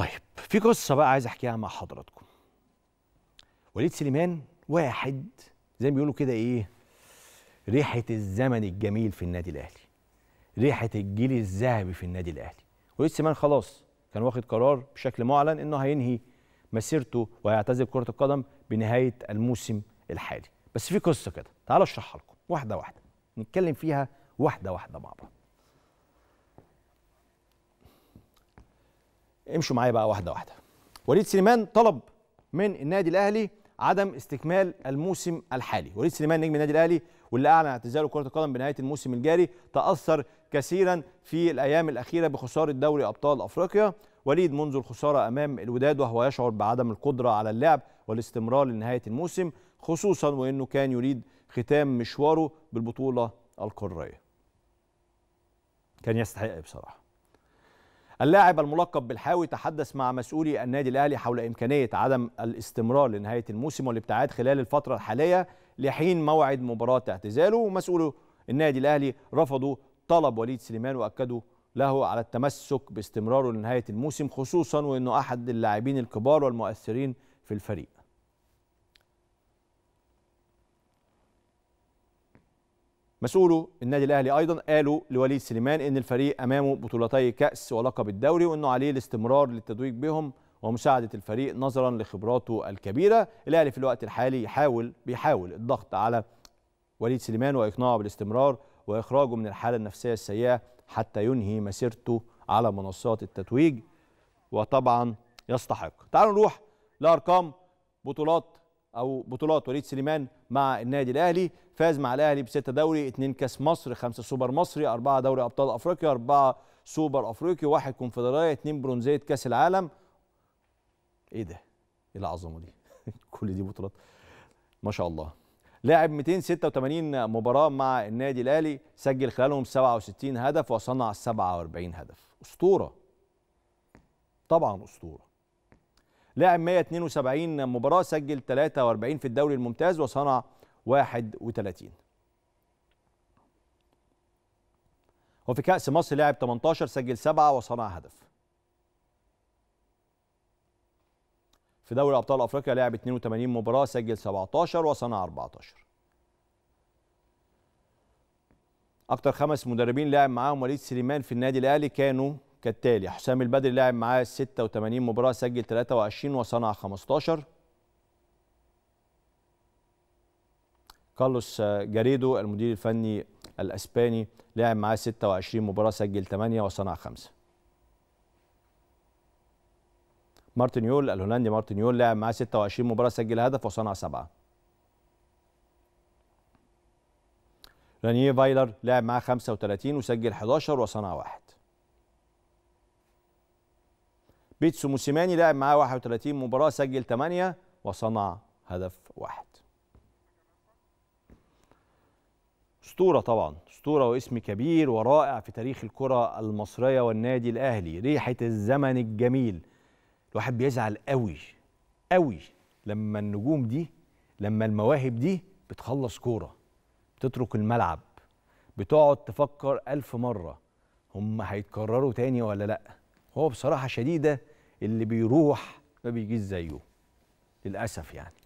طيب في قصه بقى عايز احكيها مع حضراتكم وليد سليمان واحد زي ما بيقولوا كده ايه ريحه الزمن الجميل في النادي الاهلي ريحه الجيل الذهبي في النادي الاهلي وليد سليمان خلاص كان واخد قرار بشكل معلن انه هينهي مسيرته وهيعتزل كره القدم بنهايه الموسم الحالي بس في قصه كده تعالوا اشرحها لكم واحده واحده نتكلم فيها واحده واحده مع بعض امشوا معايا بقى واحده واحده وليد سليمان طلب من النادي الاهلي عدم استكمال الموسم الحالي وليد سليمان نجم النادي الاهلي واللي اعلن اعتزاله كره القدم بنهايه الموسم الجاري تاثر كثيرا في الايام الاخيره بخساره دوري ابطال افريقيا وليد منذ الخساره امام الوداد وهو يشعر بعدم القدره على اللعب والاستمرار لنهايه الموسم خصوصا وانه كان يريد ختام مشواره بالبطوله القاريه كان يستحق بصراحه اللاعب الملقب بالحاوي تحدث مع مسؤولي النادي الاهلي حول امكانيه عدم الاستمرار لنهايه الموسم والابتعاد خلال الفتره الحاليه لحين موعد مباراه اعتزاله ومسؤول النادي الاهلي رفضوا طلب وليد سليمان واكدوا له على التمسك باستمراره لنهايه الموسم خصوصا وانه احد اللاعبين الكبار والمؤثرين في الفريق مسؤولو النادي الاهلي ايضا قالوا لوليد سليمان ان الفريق امامه بطولتي كاس ولقب الدوري وانه عليه الاستمرار للتتويج بهم ومساعده الفريق نظرا لخبراته الكبيره الاهلي في الوقت الحالي يحاول بيحاول الضغط على وليد سليمان واقناعه بالاستمرار واخراجه من الحاله النفسيه السيئه حتى ينهي مسيرته على منصات التتويج وطبعا يستحق تعالوا نروح لارقام بطولات او بطولات وليد سليمان مع النادي الاهلي فاز مع الاهلي بستة دوري اتنين كاس مصر خمسة سوبر مصري أربعة دوري أبطال أفريقيا أربعة سوبر أفريقي واحد كونفدرالية اتنين برونزية كاس العالم إيه ده؟ إيه العظمة دي؟ كل دي بطولات ما شاء الله لاعب 286 مباراة مع النادي الأهلي سجل خلالهم 67 هدف وصنع 47 هدف أسطورة طبعا أسطورة لاعب 172 مباراة سجل 43 في الدوري الممتاز وصنع 31 وفي كأس مصر لعب 18 سجل 7 وصنع هدف في دوري أبطال أفريقيا لعب 82 مباراة سجل 17 وصنع 14 أكتر خمس مدربين لعب معاهم وليد سليمان في النادي الأهلي كانوا كالتالي حسام البدري لعب معاه 86 مباراة سجل 23 وصنع 15 كارلوس جاريدو المدير الفني الاسباني لعب معاه 26 مباراه سجل 8 وصنع 5 مارتن يول الهولندي مارتن يول لعب معاه 26 مباراه سجل هدف وصنع 7 رانييه فايلر لعب معاه 35 وسجل 11 وصنع 1 بيتسو موسيماني لعب معاه 31 مباراه سجل 8 وصنع هدف واحد اسطوره طبعا اسطوره واسم كبير ورائع في تاريخ الكره المصريه والنادي الاهلي ريحه الزمن الجميل الواحد بيزعل قوي قوي لما النجوم دي لما المواهب دي بتخلص كوره بتترك الملعب بتقعد تفكر ألف مرة هم هيتكرروا تاني ولا لأ هو بصراحة شديدة اللي بيروح ما بيجيش زيه للأسف يعني